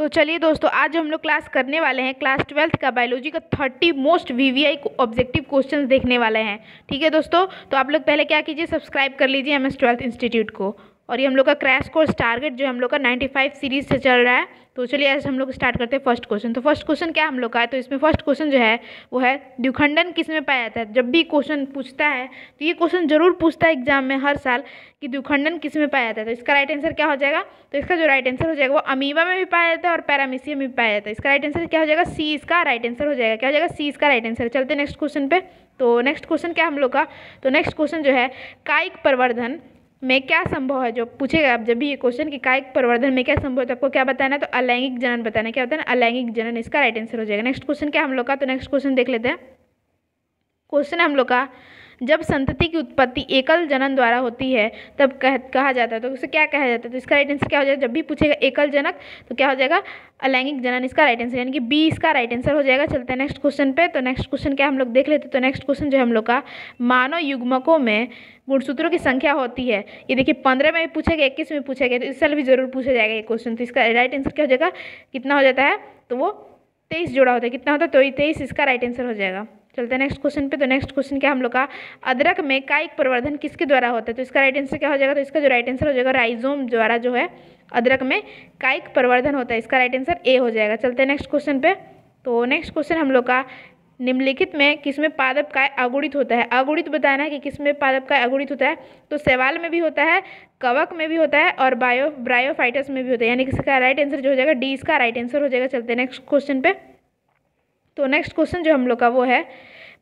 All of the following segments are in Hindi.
तो चलिए दोस्तों आज हम लोग क्लास करने वाले हैं क्लास ट्वेल्थ का बायोलॉजी का thirty most VVI objective questions देखने वाले हैं ठीक है दोस्तों तो आप लोग पहले क्या कीजिए सब्सक्राइब कर लीजिए एम एस ट्वेल्थ इंस्टीट्यूट को और ये हम लोग का क्रैश कोर्स टारगेट जो हम लोग का 95 सीरीज से चल रहा है तो चलिए आज हम लोग स्टार्ट करते हैं फर्स्ट क्वेश्चन तो फर्स्ट क्वेश्चन क्या हम लोग का है तो इसमें फर्स्ट क्वेश्चन जो है वो है द्विखंडन किस में पाया जाता है जब भी क्वेश्चन पूछता है तो ये क्वेश्चन जरूर पूछता है एग्जाम में हर साल कि द्विखंडन किस में पाया जाता है तो इसका राइट आंसर क्या हो जाएगा तो इसका जो राइट आंसर हो जाएगा वो अमीबा में भी पाया जाता है और पैरामिसिया में भी पाया जाता है इसका राइट आंसर क्या हो जाएगा सी इसका राइट आंसर हो जाएगा क्या हो जाएगा सी इसका राइट आंसर चलते नेक्स्ट क्वेश्चन पे तो नेक्स्ट क्वेश्चन क्या हम लोग का तो नेक्स्ट क्वेश्चन जो है कायिक प्रवर्धन में क्या संभव है जो पूछेगा आप जब भी ये क्वेश्चन कि कायिक प्रवर्धन में क्या संभव है तो आपको क्या बताना है तो अलैंगिक जनन बताना है क्या होता है ना अलैंगिक जनन इसका राइट आंसर हो जाएगा नेक्स्ट क्वेश्चन क्या हम लोग का तो नेक्स्ट क्वेश्चन देख लेते हैं क्वेश्चन हम लोग का जब संतति की उत्पत्ति एकल जनन द्वारा होती है तब कह कहा जाता है तो उसे क्या कहा जाता है तो इसका राइट आंसर क्या हो जाएगा जब भी पूछेगा एकल जनक तो क्या हो जाएगा अलैंगिक जनन इसका राइट आंसर यानी कि बी इसका राइट आंसर हो जाएगा चलते हैं नेक्स्ट क्वेश्चन पे तो नेक्स्ट क्वेश्चन क्या हम लोग देख लेते तो नेक्स्ट क्वेश्चन जो हम लोग का मानव युग्मकों में गुणसूत्रों की संख्या होती है ये देखिए पंद्रह में भी पूछा गया इक्कीस में पूछा गया तो इस साल भी जरूर पूछा जाएगा ये क्वेश्चन तो इसका राइट आंसर क्या हो जाएगा कितना हो जाता है तो वो तेईस जोड़ा होता है कितना होता है तो तेईस इसका राइट आंसर हो जाएगा चलते हैं नेक्स्ट क्वेश्चन पे तो नेक्स्ट क्वेश्चन क्या हम लोग का अदरक में कायिक प्रवर्धन किसके द्वारा होता है तो इसका राइट आंसर क्या हो जाएगा तो इसका जो राइट आंसर हो जाएगा राइजोम द्वारा जो है अदरक में कायिक प्रवर्धन होता है इसका राइट आंसर ए हो जाएगा चलते हैं नेक्स्ट क्वेश्चन पे तो नेक्स्ट क्वेश्चन हम लोग का निम्नलिखित में किसमें पादप काय अगुणित होता है अगुणित बताना है कि किसमें पादप काय अगुणित होता है तो सेवाल में भी होता है कवक में भी होता है और बायो ब्रायोफाइटस में भी होता है यानी कि इसका राइट आंसर जो हो जाएगा डी इसका राइट आंसर हो जाएगा चलते हैं नेक्स्ट क्वेश्चन पे तो नेक्स्ट क्वेश्चन जो हम लोग का वो है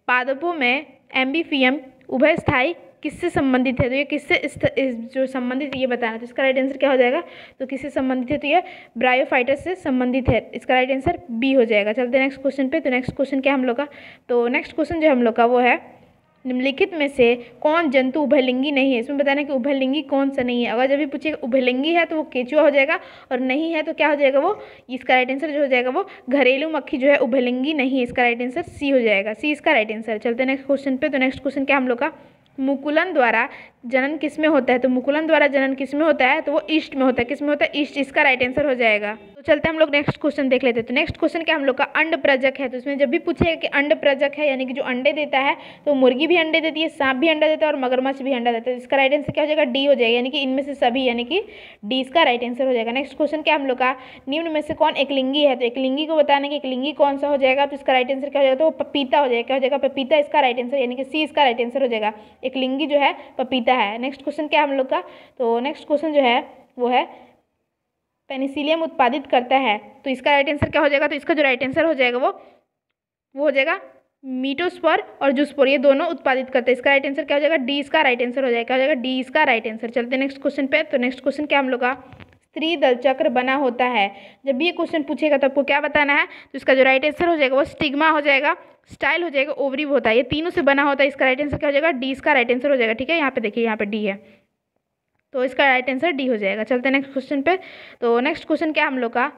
पादपों में एम्बीफियम उभय स्थायी किससे संबंधित है तो ये किससे जो संबंधित ये बताना तो इसका राइट आंसर क्या हो जाएगा तो किससे संबंधित है तो ये ब्रायोफाइटस से संबंधित है इसका राइट आंसर बी हो जाएगा चलते नेक्स्ट क्वेश्चन पे तो नेक्स्ट क्वेश्चन क्या हम लोग का तो नेक्स्ट क्वेश्चन जो हम लोग का वो है निम्नलिखित में से कौन जंतु उभयलिंगी नहीं है इसमें बताना कि उभयलिंगी कौन सा नहीं है अगर जब भी पूछे उभयलिंगी है तो वो केचुआ हो जाएगा और नहीं है तो क्या हो जाएगा वो इसका राइट आंसर जो हो जाएगा वो घरेलू मक्खी जो है उभयलिंगी नहीं है इसका राइट आंसर सी हो जाएगा सी इसका राइट आंसर चलते नेक्स्ट क्वेश्चन पे तो नेक्स्ट क्वेश्चन क्या हम लोग का मुकुलन द्वारा जनन किस में होता है तो मुकुलन द्वारा जनन किस में होता है तो वो ईस्ट में होता है किस में होता है ईस्ट इसका राइट आंसर हो जाएगा तो चलते हम लोग नेक्स्ट क्वेश्चन देख लेते हैं तो नेक्स्ट क्वेश्चन क्या हम लोग का अंड प्रजक है तो इसमें जब भी पूछेगा कि अंड प्रजक है यानी कि जो अंडे देता है तो मुर्गी भी अंडे देती है सांप भी अंडा देता है और मगरमच्छ भी अंडा देता है तो इसका राइट आंसर क्या हो जाएगा डी हो जाएगा यानी कि इनमें से सभी यानी कि डी इसका राइट आंसर हो जाएगा नेक्स्ट क्वेश्चन क्या हम लोग का निम्न में से कौन लिंगी है तो लिंगी को बताना कि लिंगी कौन सा हो जाएगा तो इसका राइट आंसर क्या हो जाएगा तो पपीता हो जाएगा क्या हो जाएगा पपीता इसका राइट आंसर यानी कि सी इसका राइट आंसर हो जाएगा एक लिंगी जो है पपीता है नेक्स्ट क्वेश्चन क्या है हम लोग का तो नेक्स्ट क्वेश्चन जो है वो है पेनिसिलियम उत्पादित करता है तो इसका राइट आंसर क्या हो जाएगा तो इसका जो राइट आंसर हो जाएगा वो वो हो जाएगा मीटोस्पर और जूसपोर ये दोनों उत्पादित करते हैं इसका राइट आंसर क्या हो जाएगा डी इसका राइट आंसर हो जाएगा क्या हो जाएगा डी इसका राइट आंसर चलते हैं नेक्स्ट क्वेश्चन पे तो नेक्स्ट क्वेश्चन क्या हम लोग का त्रिदल चक्र बना होता है जब ये क्वेश्चन पूछेगा तो आपको क्या बताना है तो इसका जो राइट आंसर हो जाएगा वो स्टिग्मा हो जाएगा स्टाइल हो जाएगा ओवरी होता है ये तीनों से बना होता है इसका राइट आंसर क्या हो जाएगा डी इसका राइट आंसर हो जाएगा ठीक है यहाँ पे देखिए यहाँ पे डी है तो इसका राइट आंसर डी हो जाएगा चलते नेक्स्ट क्वेश्चन पे तो नेक्स्ट क्वेश्चन क्या हम लोग का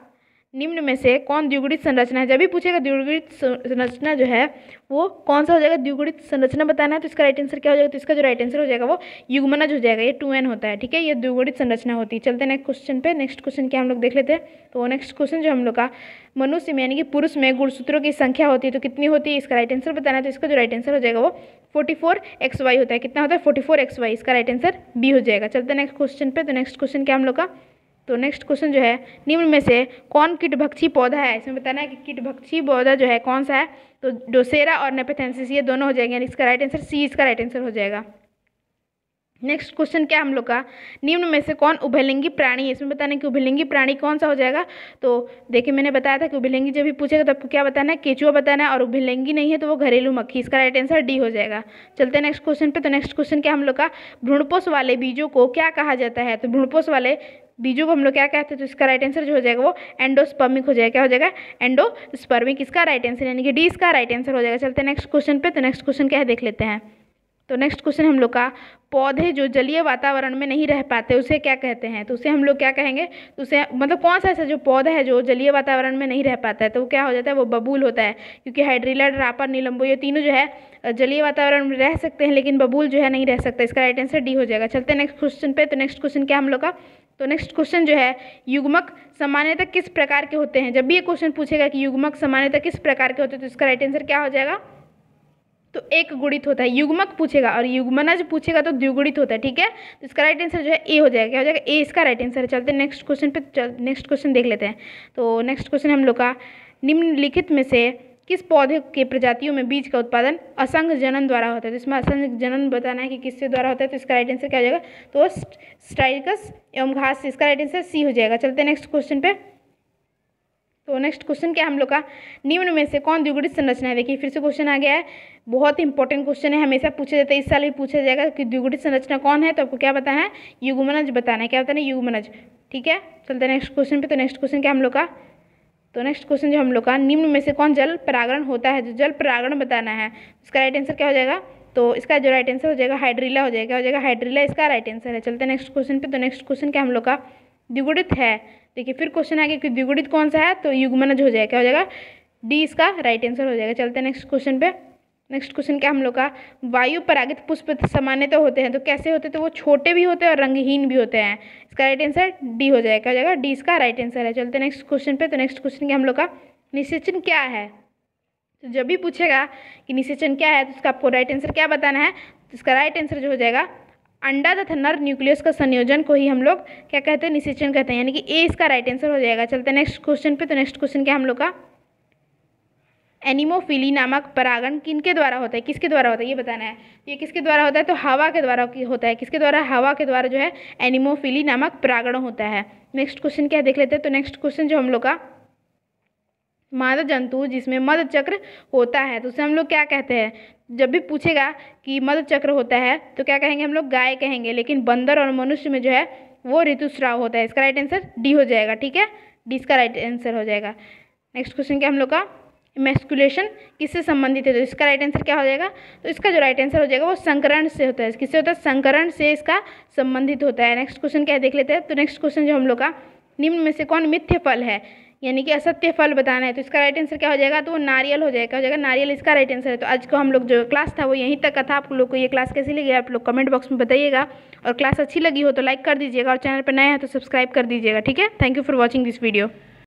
निम्न में से कौन द्विगुणित संरचना है जब भी पूछेगा द्विगुणित संरचना जो है वो कौन सा हो जाएगा द्विगुणित संरचना बताना है तो इसका राइट आंसर क्या हो जाएगा तो इसका जो राइट आंसर हो जाएगा वो युग्मनज हो जाएगा ये टू एन होता है ठीक है ये द्विगुणित संरचना होती है चलते नेक्स्ट क्वेश्चन पे नेक्स्ट क्वेश्चन क्या हम लोग देख लेते हैं तो नेक्स्ट क्वेश्चन जो हम लोग का मनुष्य में यानी कि पुरुष में गुणसूत्रों की संख्या होती है तो कितनी होती है इसका राइट आंसर बताना है तो इसका जो राइट आंसर हो जाएगा वो फोर्टी फोर एक्स वाई होता है कितना होता है फोर्टी फोर एक्स वाई इसका राइट आंसर बी हो जाएगा चलते नेक्स्ट क्वेश्चन पे तो नेक्स्ट क्वेश्चन क्या हम लोग का तो नेक्स्ट क्वेश्चन जो है निम्न में से कौन भक्षी पौधा है इसमें बताना है कि भक्षी पौधा जो है कौन सा है तो डोसेरा और नेपेथेंसिस ये दोनों हो जाएंगे इसका राइट आंसर सी इसका राइट आंसर हो जाएगा नेक्स्ट क्वेश्चन क्या हम लोग का निम्न में से कौन उभयलिंगी प्राणी है इसमें बताना है कि उभयलिंगी प्राणी कौन सा हो जाएगा तो देखिए मैंने बताया था कि उभयलिंगी जब भी पूछेगा तो आपको क्या बताना है केचुआ बताना है और उभयलिंगी नहीं है तो वो घरेलू मक्खी इसका राइट आंसर डी हो जाएगा चलते हैं नेक्स्ट क्वेश्चन पे तो नेक्स्ट क्वेश्चन क्या हम लोग का भ्रूणपोष वाले बीजों को क्या कहा जाता है तो भ्रूणपोष वाले बीजू को हम लोग क्या कहते हैं तो इसका राइट आंसर जो हो जाएगा वो एंडोस्पर्मिक हो जाएगा क्या हो जाएगा एंडोस्पर्मिक इसका राइट आंसर यानी कि डी इसका राइट आंसर हो जाएगा चलते नेक्स्ट क्वेश्चन पे तो नेक्स्ट क्वेश्चन क्या है देख लेते हैं तो नेक्स्ट क्वेश्चन हम लोग का पौधे जो जलीय वातावरण में नहीं रह पाते उसे क्या कहते हैं तो उसे हम लोग क्या कहेंगे तो उसे मतलब कौन सा ऐसा जो पौधा है जो जलीय वातावरण में नहीं रह पाता है तो वो क्या हो जाता है वो बबूल होता है क्योंकि हाइड्रिला ड्रापर नीलम्बो ये तीनों जो है जलीय वातावरण में रह सकते हैं लेकिन बबूल जो है नहीं रह सकता इसका राइट आंसर डी हो जाएगा चलते हैं नेक्स्ट क्वेश्चन पे तो नेक्स्ट क्वेश्चन क्या हम लोग का तो नेक्स्ट क्वेश्चन जो है युग्मक सामान्यतः किस प्रकार के होते हैं जब भी ये क्वेश्चन पूछेगा कि युग्मक सामान्यतः किस प्रकार के होते हैं तो इसका राइट आंसर क्या हो जाएगा तो एक गुणित होता है युग्मक पूछेगा और युग्मना जो पूछेगा तो द्विगुणित होता है ठीक है तो इसका राइट आंसर जो है ए हो जाएगा क्या हो जाएगा ए इसका राइट आंसर है चलते नेक्स्ट क्वेश्चन पे नेक्स्ट क्वेश्चन देख लेते हैं तो नेक्स्ट क्वेश्चन हम लोग का निम्नलिखित में से किस पौधे के प्रजातियों में बीज का उत्पादन असंघ जनन द्वारा होता है तो इसमें असंघ जनन बताना है कि किससे द्वारा होता है तो इसका राइट आंसर क्या हो जाएगा तो स्ट्राइकस एवं घास इसका राइट आंसर सी हो जाएगा चलते नेक्स्ट क्वेश्चन पे तो नेक्स्ट क्वेश्चन क्या हम लोग का निम्न में से कौन द्विगुणित संरचना है देखिए फिर से क्वेश्चन आ गया है बहुत इंपॉर्टेंट क्वेश्चन है हमेशा पूछा जाता है इस साल भी पूछा जाएगा कि द्विगुणित संरचना कौन है तो आपको क्या बताना है युगमनज बताना है क्या बताना है युगमनज ठीक है चलते नेक्स्ट क्वेश्चन पे तो नेक्स्ट क्वेश्चन क्या हम लोग का तो नेक्स्ट क्वेश्चन जो हम लोग का निम्न में से कौन जल परागण होता है जो जल परागण बताना है इसका राइट आंसर क्या हो जाएगा तो इसका जो राइट आंसर हो जाएगा हाइड्रीला हो जाएगा क्या हो जाएगा हाइड्रीला इसका राइट आंसर है चलते नेक्स्ट क्वेश्चन पे तो नेक्स्ट क्वेश्चन क्या हम लोग का द्विगुणित है देखिए फिर क्वेश्चन आ गया कि द्विगुणित कौन सा है तो युगमनज हो जाएगा क्या हो जाएगा डी इसका राइट आंसर हो जाएगा चलते नेक्स्ट क्वेश्चन पे नेक्स्ट क्वेश्चन क्या हम लोग का वायु परागित पुष्प सामान्यतः तो होते हैं तो कैसे होते हैं तो वो छोटे भी होते हैं और रंगहीन भी होते हैं इसका राइट आंसर डी हो जाएगा क्या हो जाएगा डी इसका राइट आंसर है चलते नेक्स्ट क्वेश्चन पे तो नेक्स्ट क्वेश्चन क्या हम लोग का निषेचन क्या है तो जब भी पूछेगा कि निषेचन क्या है तो उसका आपको राइट आंसर क्या बताना है तो इसका राइट आंसर जो हो जाएगा अंडा तथा नर न्यूक्लियस का संयोजन को ही हम लोग क्या कहते हैं निषेचन कहते हैं यानी कि ए इसका राइट आंसर हो जाएगा चलते नेक्स्ट क्वेश्चन पे तो नेक्स्ट क्वेश्चन क्या हम लोग का एनिमोफिली नामक परागण किनके द्वारा होता है किसके द्वारा होता है ये बताना है ये किसके द्वारा होता है तो हवा के द्वारा होता है किसके द्वारा हवा के द्वारा जो है एनिमोफिली नामक परागण होता है नेक्स्ट क्वेश्चन क्या देख लेते हैं तो नेक्स्ट क्वेश्चन जो हम लोग का मादा जंतु जिसमें मद चक्र होता है तो उसे हम लोग क्या कहते हैं जब भी पूछेगा कि मद चक्र होता है तो क्या कहेंगे हम लोग गाय कहेंगे लेकिन बंदर और मनुष्य में जो है वो ऋतुस्राव होता है इसका राइट आंसर डी हो जाएगा ठीक है डी इसका राइट आंसर हो जाएगा नेक्स्ट क्वेश्चन क्या हम लोग का इमेस्कुलेशन किससे संबंधित है तो इसका राइट आंसर क्या हो जाएगा तो इसका जो राइट आंसर हो जाएगा वो संकरण से होता है किससे होता है संकरण से इसका संबंधित होता है नेक्स्ट क्वेश्चन क्या देख लेते हैं तो नेक्स्ट क्वेश्चन जो हम लोग का निम्न में से कौन मिथ्य फल है यानी कि असत्य फल बताना है तो इसका राइट आंसर क्या हो जाएगा तो वो नारियल हो जाएगा हो जाएगा नारियल इसका राइट आंसर है तो आज को हम लोग जो क्लास था वो यहीं तक का था आप लोग को ये क्लास कैसी लगी आप लोग कमेंट बॉक्स में बताइएगा और क्लास अच्छी लगी हो तो लाइक कर दीजिएगा और चैनल पर नया है तो सब्सक्राइब कर दीजिएगा ठीक है thank you for watching this video